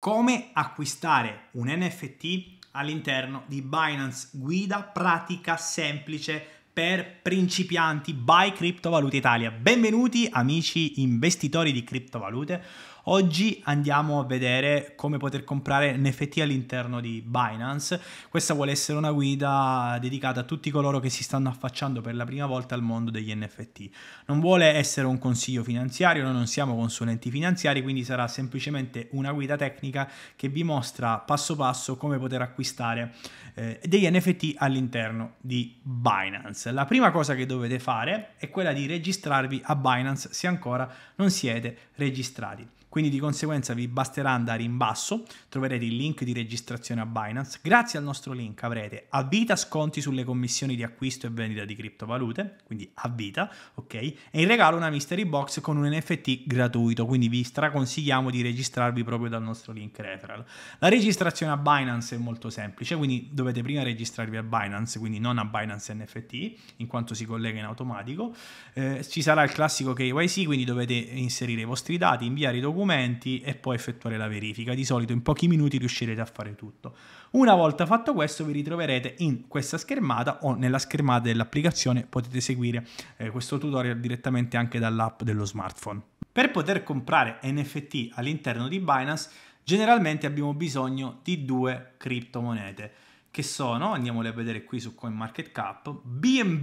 Come acquistare un NFT all'interno di Binance Guida pratica semplice per principianti by Criptovalute Italia. Benvenuti amici investitori di criptovalute. Oggi andiamo a vedere come poter comprare NFT all'interno di Binance. Questa vuole essere una guida dedicata a tutti coloro che si stanno affacciando per la prima volta al mondo degli NFT. Non vuole essere un consiglio finanziario, noi non siamo consulenti finanziari, quindi sarà semplicemente una guida tecnica che vi mostra passo passo come poter acquistare eh, degli NFT all'interno di Binance. La prima cosa che dovete fare è quella di registrarvi a Binance se ancora non siete registrati quindi di conseguenza vi basterà andare in basso, troverete il link di registrazione a Binance. Grazie al nostro link avrete a vita sconti sulle commissioni di acquisto e vendita di criptovalute, quindi a vita, ok? E in regalo una mystery box con un NFT gratuito, quindi vi straconsigliamo di registrarvi proprio dal nostro link referral. La registrazione a Binance è molto semplice, quindi dovete prima registrarvi a Binance, quindi non a Binance NFT, in quanto si collega in automatico. Eh, ci sarà il classico KYC, quindi dovete inserire i vostri dati, inviare i documenti documenti e poi effettuare la verifica. Di solito in pochi minuti riuscirete a fare tutto. Una volta fatto questo vi ritroverete in questa schermata o nella schermata dell'applicazione potete seguire eh, questo tutorial direttamente anche dall'app dello smartphone. Per poter comprare NFT all'interno di Binance generalmente abbiamo bisogno di due criptomonete che sono, andiamole a vedere qui su CoinMarketCap, BNB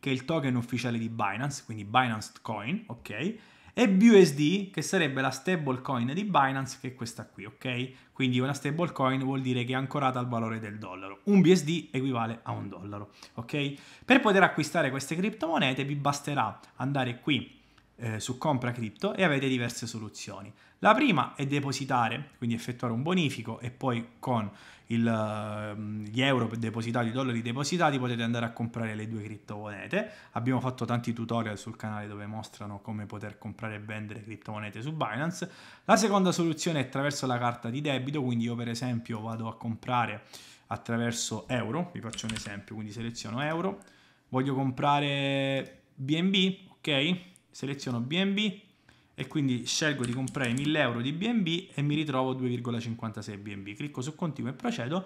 che è il token ufficiale di Binance, quindi Binance Coin, ok? e BUSD che sarebbe la stablecoin di Binance che è questa qui, ok? Quindi una stablecoin vuol dire che è ancorata al valore del dollaro. Un BSD equivale a un dollaro, ok? Per poter acquistare queste criptomonete vi basterà andare qui eh, su compra cripto e avete diverse soluzioni. La prima è depositare, quindi effettuare un bonifico e poi con il, ehm, gli euro depositati, i dollari depositati potete andare a comprare le due criptomonete. Abbiamo fatto tanti tutorial sul canale dove mostrano come poter comprare e vendere criptomonete su Binance. La seconda soluzione è attraverso la carta di debito, quindi io per esempio vado a comprare attraverso euro, vi faccio un esempio, quindi seleziono euro, voglio comprare BNB, ok? Seleziono BNB, e quindi scelgo di comprare 1000 euro di BNB e mi ritrovo 2,56 BNB. Clicco su continuo e procedo.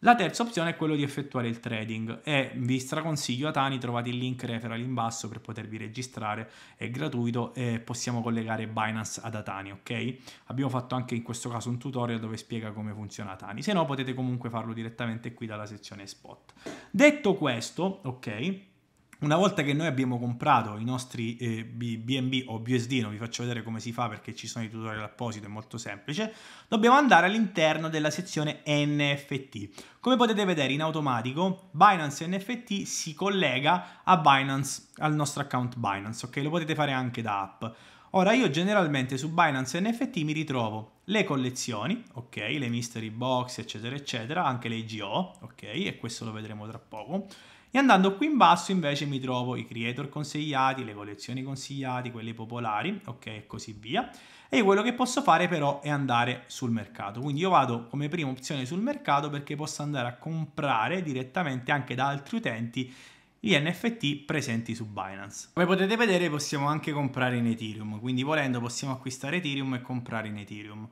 La terza opzione è quella di effettuare il trading e vi straconsiglio Atani, trovate il link referral in basso per potervi registrare, è gratuito e possiamo collegare Binance ad Atani, ok? Abbiamo fatto anche in questo caso un tutorial dove spiega come funziona Atani, se no potete comunque farlo direttamente qui dalla sezione spot. Detto questo, ok? Una volta che noi abbiamo comprato i nostri eh, BNB o BSD, non vi faccio vedere come si fa perché ci sono i tutorial apposito, è molto semplice, dobbiamo andare all'interno della sezione NFT. Come potete vedere in automatico Binance NFT si collega a Binance, al nostro account Binance, ok? Lo potete fare anche da app. Ora io generalmente su Binance NFT mi ritrovo le collezioni, ok, le mystery box, eccetera, eccetera, anche le IGO, ok, e questo lo vedremo tra poco e andando qui in basso invece mi trovo i creator consigliati, le collezioni consigliate, quelli popolari, ok, e così via. E io quello che posso fare però è andare sul mercato. Quindi io vado come prima opzione sul mercato perché posso andare a comprare direttamente anche da altri utenti gli NFT presenti su Binance. Come potete vedere possiamo anche comprare in Ethereum, quindi volendo possiamo acquistare Ethereum e comprare in Ethereum.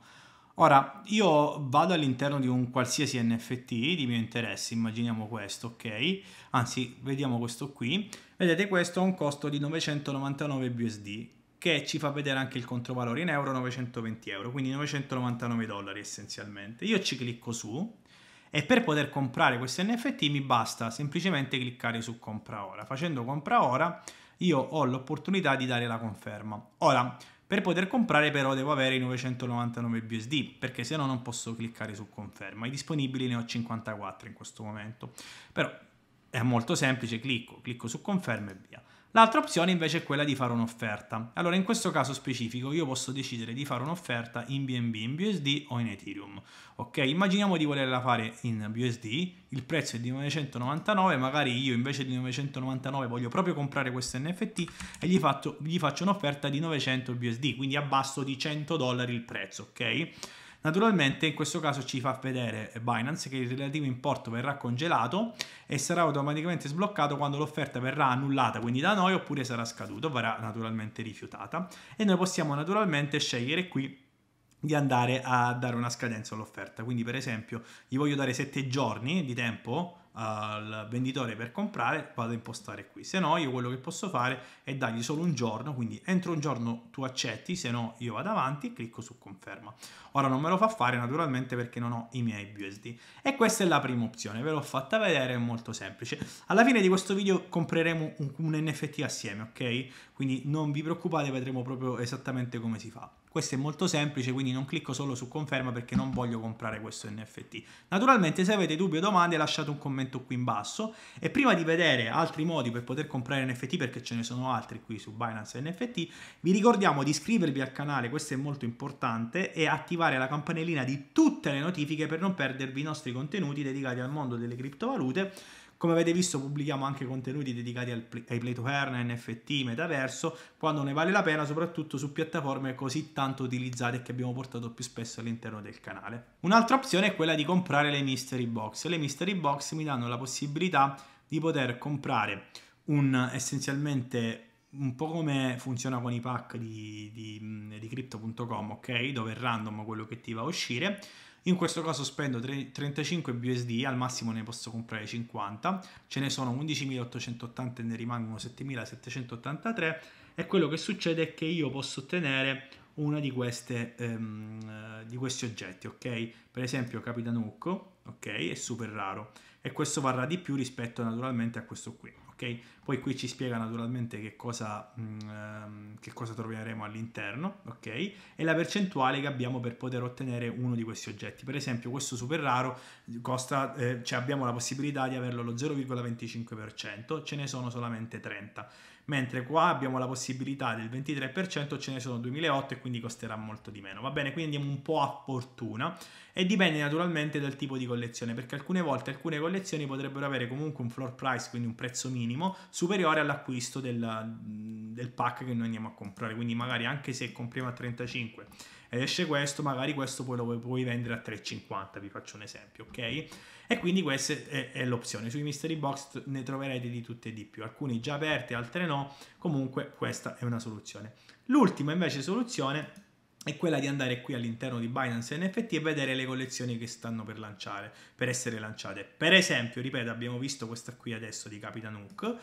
Ora, io vado all'interno di un qualsiasi NFT di mio interesse, immaginiamo questo, ok? Anzi, vediamo questo qui. Vedete, questo ha un costo di 999 BUSD, che ci fa vedere anche il controvalore in euro 920 euro, quindi 999 dollari essenzialmente. Io ci clicco su e per poter comprare questo NFT mi basta semplicemente cliccare su compra ora. Facendo compra ora io ho l'opportunità di dare la conferma. Ora, per poter comprare però devo avere i 999 BSD, perché se no non posso cliccare su conferma. I disponibili ne ho 54 in questo momento. Però è molto semplice, clicco, clicco su conferma e via. L'altra opzione invece è quella di fare un'offerta. Allora in questo caso specifico io posso decidere di fare un'offerta in BNB, in BUSD o in Ethereum. Ok, immaginiamo di volerla fare in BUSD, il prezzo è di 999, magari io invece di 999 voglio proprio comprare questo NFT e gli, faccio, gli faccio un'offerta di 900 BUSD, quindi abbasso di 100 dollari il prezzo, ok? Naturalmente in questo caso ci fa vedere Binance che il relativo importo verrà congelato e sarà automaticamente sbloccato quando l'offerta verrà annullata, quindi da noi, oppure sarà scaduto, verrà naturalmente rifiutata e noi possiamo naturalmente scegliere qui di andare a dare una scadenza all'offerta. Quindi per esempio gli voglio dare 7 giorni di tempo al venditore per comprare, vado a impostare qui. Se no, io quello che posso fare è dargli solo un giorno, quindi entro un giorno tu accetti, se no io vado avanti e clicco su conferma. Ora non me lo fa fare naturalmente perché non ho i miei BUSD. E questa è la prima opzione, ve l'ho fatta vedere, è molto semplice. Alla fine di questo video compreremo un, un NFT assieme, ok? Quindi non vi preoccupate, vedremo proprio esattamente come si fa. Questo è molto semplice, quindi non clicco solo su conferma perché non voglio comprare questo NFT. Naturalmente se avete dubbi o domande lasciate un commento commento qui in basso e prima di vedere altri modi per poter comprare NFT perché ce ne sono altri qui su Binance NFT vi ricordiamo di iscrivervi al canale questo è molto importante e attivare la campanellina di tutte le notifiche per non perdervi i nostri contenuti dedicati al mondo delle criptovalute come avete visto pubblichiamo anche contenuti dedicati pl- ai play to earn, NFT, metaverso, quando ne vale la pena, soprattutto su piattaforme così tanto utilizzate che abbiamo portato più spesso all'interno del canale. Un'altra opzione è quella di comprare le mystery box. Le mystery box mi danno la possibilità di poter comprare un essenzialmente un po' come funziona con i pack di, di, di crypto.com, ok? Dove è random quello che ti va a uscire in questo caso spendo 35 BUSD, al massimo ne posso comprare 50, ce ne sono 11.880 e ne rimangono 7.783 e quello che succede è che io posso ottenere uno di, um, di, questi oggetti, ok? Per esempio Capitanucco, ok? È super raro e questo varrà di più rispetto naturalmente a questo qui, ok? Poi qui ci spiega naturalmente che cosa, mh, mm, ehm, che cosa troveremo all'interno, ok? E la percentuale che abbiamo per poter ottenere uno di questi oggetti. Per esempio questo super raro costa, eh, cioè abbiamo la possibilità di averlo allo 0,25%, ce ne sono solamente 30 mentre qua abbiamo la possibilità del 23%, ce ne sono 2008 e quindi costerà molto di meno. Va bene, quindi andiamo un po' a fortuna e dipende naturalmente dal tipo di collezione, perché alcune volte alcune collezioni potrebbero avere comunque un floor price, quindi un prezzo minimo superiore all'acquisto del, mm, del pack che noi andiamo a comprare. Quindi magari anche se compriamo a 35 ed esce questo, magari questo poi lo puoi vendere a 3,50, vi faccio un esempio, ok? E quindi questa è, è l'opzione. Sui mystery box ne troverete di tutte e di più, alcuni già aperti, altre no, comunque questa è una soluzione. L'ultima invece soluzione è quella di andare qui all'interno di Binance NFT e vedere le collezioni che stanno per lanciare, per essere lanciate. Per esempio, ripeto, abbiamo visto questa qui adesso di Capitan Hook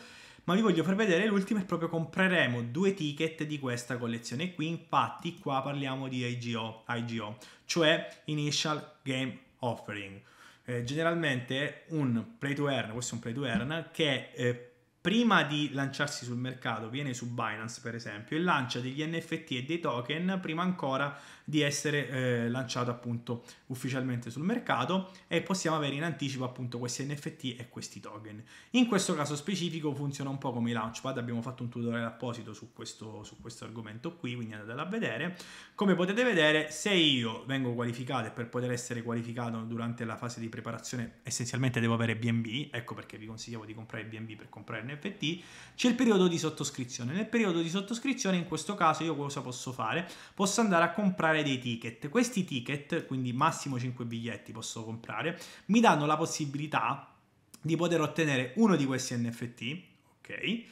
ma vi voglio far vedere l'ultima e proprio compreremo due ticket di questa collezione qui infatti qua parliamo di IGO, IGO cioè Initial Game Offering. Eh, generalmente un play to earn, questo è un play to earn che eh, prima di lanciarsi sul mercato viene su Binance per esempio e lancia degli NFT e dei token prima ancora di essere eh, lanciato appunto ufficialmente sul mercato e possiamo avere in anticipo appunto questi NFT e questi token. In questo caso specifico funziona un po' come i launchpad, abbiamo fatto un tutorial apposito su questo, su questo argomento qui, quindi andatelo a vedere. Come potete vedere, se io vengo qualificato e per poter essere qualificato durante la fase di preparazione essenzialmente devo avere BNB, ecco perché vi consigliamo di comprare BNB per comprare NFT, c'è il periodo di sottoscrizione. Nel periodo di sottoscrizione in questo caso io cosa posso fare? Posso andare a comprare comprare dei ticket. Questi ticket, quindi massimo 5 biglietti posso comprare, mi danno la possibilità di poter ottenere uno di questi NFT, ok?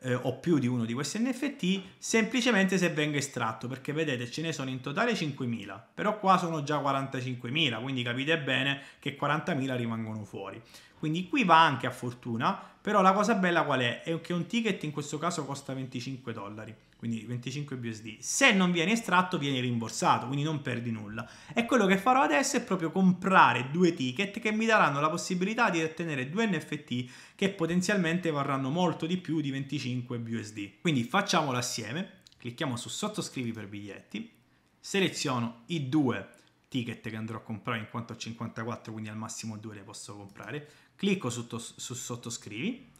Eh, o più di uno di questi NFT, semplicemente se venga estratto, perché vedete ce ne sono in totale 5.000, però qua sono già 45.000, quindi capite bene che 40.000 rimangono fuori. Quindi qui va anche a fortuna, però la cosa bella qual è? È che un ticket in questo caso costa 25 dollari, quindi 25 BSD. Se non viene estratto viene rimborsato, quindi non perdi nulla. E quello che farò adesso è proprio comprare due ticket che mi daranno la possibilità di ottenere due NFT che potenzialmente varranno molto di più di 25 BSD. Quindi facciamolo assieme, clicchiamo su sottoscrivi per biglietti, seleziono i due ticket che andrò a comprare in quanto ho 54 quindi al massimo due le posso comprare Clicco su, su sottoscrivi,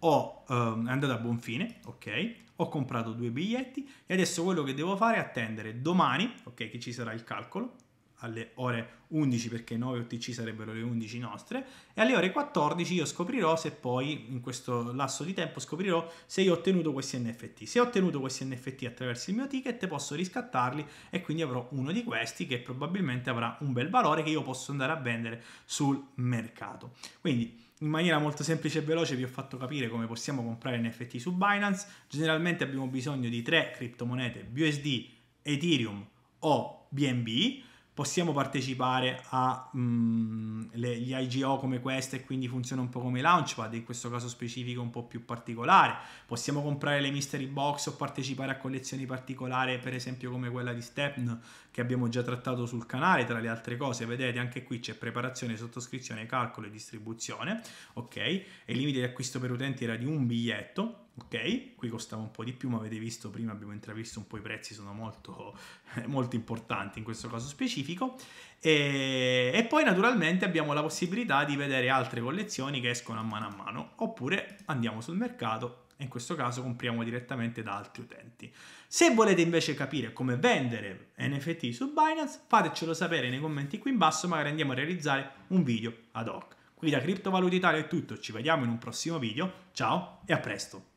ho, um, è andato a buon fine, ok? Ho comprato due biglietti e adesso quello che devo fare è attendere domani, ok, che ci sarà il calcolo, alle ore 11 perché 9 OTC sarebbero le 11 nostre e alle ore 14 io scoprirò se poi in questo lasso di tempo scoprirò se io ho ottenuto questi NFT. Se ho ottenuto questi NFT attraverso il mio ticket posso riscattarli e quindi avrò uno di questi che probabilmente avrà un bel valore che io posso andare a vendere sul mercato. Quindi in maniera molto semplice e veloce vi ho fatto capire come possiamo comprare NFT su Binance. Generalmente abbiamo bisogno di tre criptomonete BUSD, Ethereum o BNB possiamo partecipare agli mm, IGO come questa e quindi funziona un po' come Launchpad, in questo caso specifico un po' più particolare. Possiamo comprare le mystery box o partecipare a collezioni particolari, per esempio come quella di Stepn che abbiamo già trattato sul canale, tra le altre cose. Vedete, anche qui c'è preparazione, sottoscrizione, calcolo e distribuzione, ok? E il limite di acquisto per utenti era di un biglietto ok? Qui costava un po' di più, ma avete visto prima, abbiamo intravisto un po' i prezzi, sono molto, molto importanti in questo caso specifico. E, e, poi naturalmente abbiamo la possibilità di vedere altre collezioni che escono a mano a mano, oppure andiamo sul mercato e in questo caso compriamo direttamente da altri utenti. Se volete invece capire come vendere NFT su Binance, fatecelo sapere nei commenti qui in basso, magari andiamo a realizzare un video ad hoc. Qui da Criptovaluta è tutto, ci vediamo in un prossimo video, ciao e a presto!